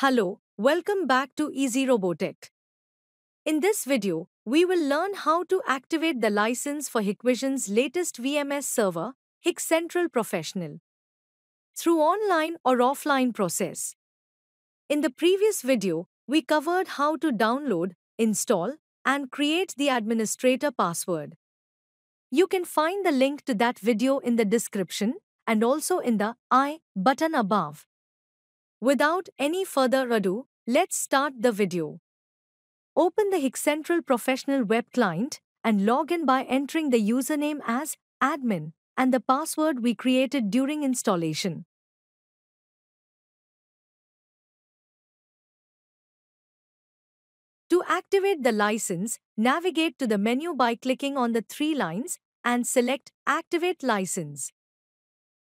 Hello, welcome back to Easy Robotics. In this video, we will learn how to activate the license for Hikvision's latest VMS server, Hik Central Professional, through online or offline process. In the previous video, we covered how to download, install, and create the administrator password. You can find the link to that video in the description and also in the I button above. Without any further ado, let's start the video. Open the Hiccentral Professional Web Client and log in by entering the username as admin and the password we created during installation. To activate the license, navigate to the menu by clicking on the three lines and select Activate License.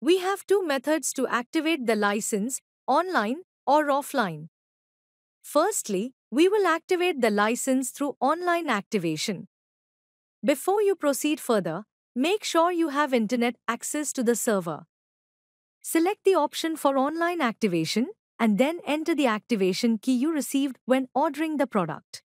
We have two methods to activate the license online or offline. Firstly, we will activate the license through online activation. Before you proceed further, make sure you have internet access to the server. Select the option for online activation and then enter the activation key you received when ordering the product.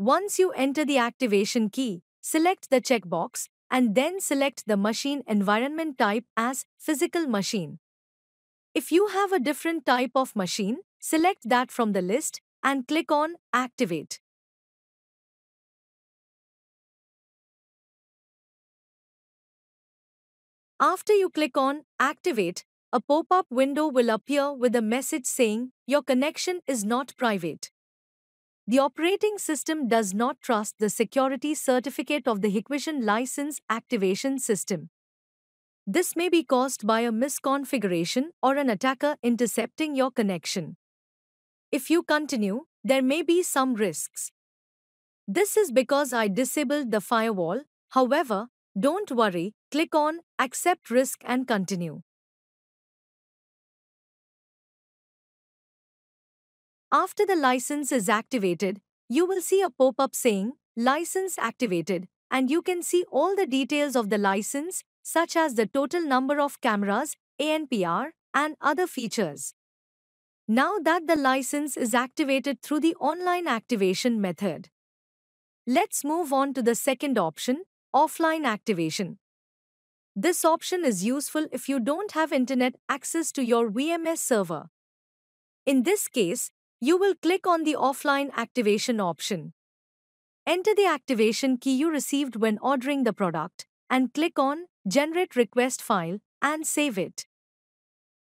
Once you enter the activation key, select the checkbox and then select the machine environment type as physical machine. If you have a different type of machine, select that from the list and click on Activate. After you click on Activate, a pop-up window will appear with a message saying, Your connection is not private. The operating system does not trust the security certificate of the Hikvision license activation system. This may be caused by a misconfiguration or an attacker intercepting your connection. If you continue, there may be some risks. This is because I disabled the firewall, however, don't worry, click on Accept Risk and continue. After the license is activated, you will see a pop-up saying License Activated and you can see all the details of the license such as the total number of cameras, ANPR, and other features. Now that the license is activated through the online activation method. Let's move on to the second option, offline activation. This option is useful if you don't have internet access to your VMS server. In this case, you will click on the offline activation option. Enter the activation key you received when ordering the product and click on Generate Request File and save it.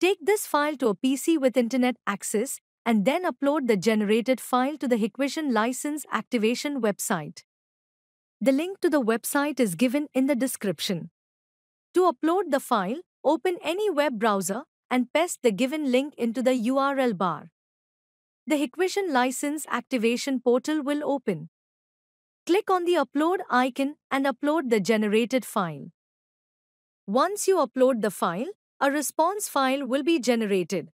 Take this file to a PC with internet access and then upload the generated file to the Hikvision License Activation website. The link to the website is given in the description. To upload the file, open any web browser and paste the given link into the URL bar the Hikvision License Activation portal will open. Click on the Upload icon and upload the generated file. Once you upload the file, a response file will be generated.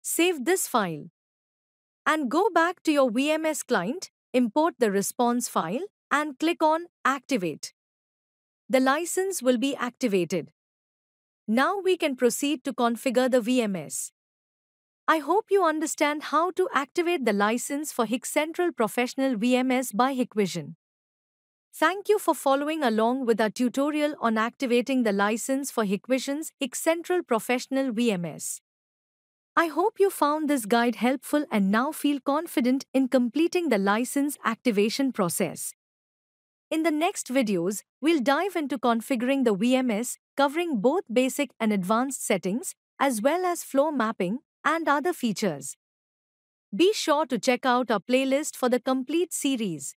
Save this file. And go back to your VMS client, import the response file, and click on Activate. The license will be activated. Now we can proceed to configure the VMS. I hope you understand how to activate the license for HIC Central Professional VMS by HikVision. Thank you for following along with our tutorial on activating the license for HikVision's HIC Central Professional VMS. I hope you found this guide helpful and now feel confident in completing the license activation process. In the next videos, we'll dive into configuring the VMS, covering both basic and advanced settings, as well as flow mapping, and other features. Be sure to check out our playlist for the complete series.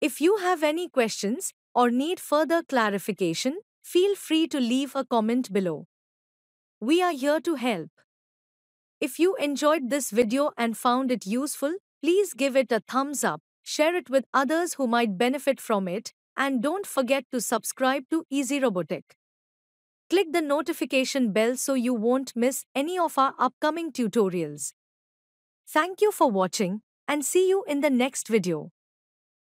If you have any questions or need further clarification, feel free to leave a comment below. We are here to help. If you enjoyed this video and found it useful, please give it a thumbs up, share it with others who might benefit from it, and don't forget to subscribe to Easy Robotic. Click the notification bell so you won't miss any of our upcoming tutorials. Thank you for watching and see you in the next video.